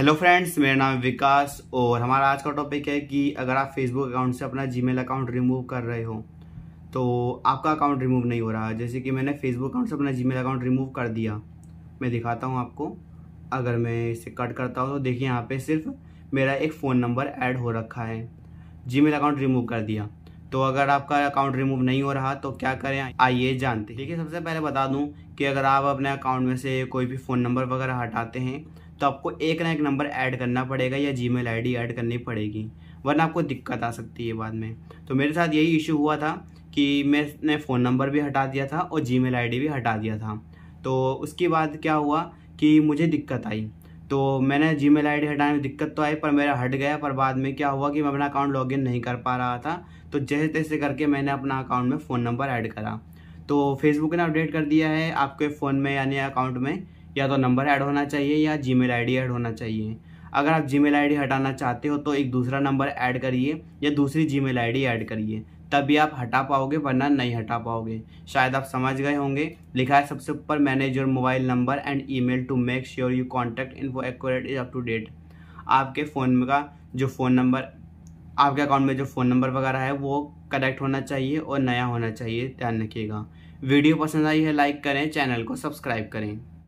hello friends मेरा नाम है विकास और हमारा आज का टॉपिक है कि अगर आप फेसबुक अकाउंट से अपना जीमेल अकाउंट रिमूव कर रहे हो तो आपका अकाउंट रिमूव नहीं हो रहा जैसे कि मैंने फेसबुक अकाउंट से अपना जीमेल अकाउंट रिमूव कर दिया मैं दिखाता हूँ आपको अगर मैं इसे कट करता हूँ तो देखिए यहाँ पर सिर्फ मेरा एक फ़ोन नंबर ऐड हो रखा है जी अकाउंट रिमूव कर दिया तो अगर आपका अकाउंट रिमूव नहीं हो रहा तो क्या करें आइए जानते देखिए सबसे पहले बता दूँ कि अगर आप अपने अकाउंट में से कोई भी फ़ोन नंबर वगैरह हटाते हैं तो आपको एक ना एक नंबर ऐड करना पड़ेगा या जी मेल ऐड करनी पड़ेगी वरना आपको दिक्कत आ सकती है बाद में तो मेरे साथ यही इशू हुआ था कि मैंने फ़ोन नंबर भी हटा दिया था और जी मेल भी हटा दिया था तो उसके बाद क्या हुआ कि मुझे दिक्कत आई तो मैंने जी मेल हटाने में दिक्कत तो आई पर मेरा हट गया पर बाद में क्या हुआ कि मैं अपना अकाउंट लॉगिन नहीं कर पा रहा था तो जैसे तैसे करके मैंने अपना अकाउंट में फ़ोन नंबर ऐड करा तो फेसबुक ने अपडेट कर दिया है आपके फ़ोन में यानी अकाउंट में या तो नंबर ऐड होना चाहिए या जी मेल ऐड होना चाहिए अगर आप जी मेल हटाना चाहते हो तो एक दूसरा नंबर ऐड करिए या दूसरी जी मेल ऐड करिए तभी आप हटा पाओगे वरना नहीं हटा पाओगे शायद आप समझ गए होंगे लिखा है सबसे ऊपर manage your mobile number and email to make sure you contact fact is up to date आपके फ़ोन का जो फ़ोन नंबर आपके अकाउंट में जो फ़ोन नंबर वगैरह है वो करेक्ट होना चाहिए और नया होना चाहिए ध्यान रखिएगा वीडियो पसंद आई है लाइक करें चैनल को सब्सक्राइब करें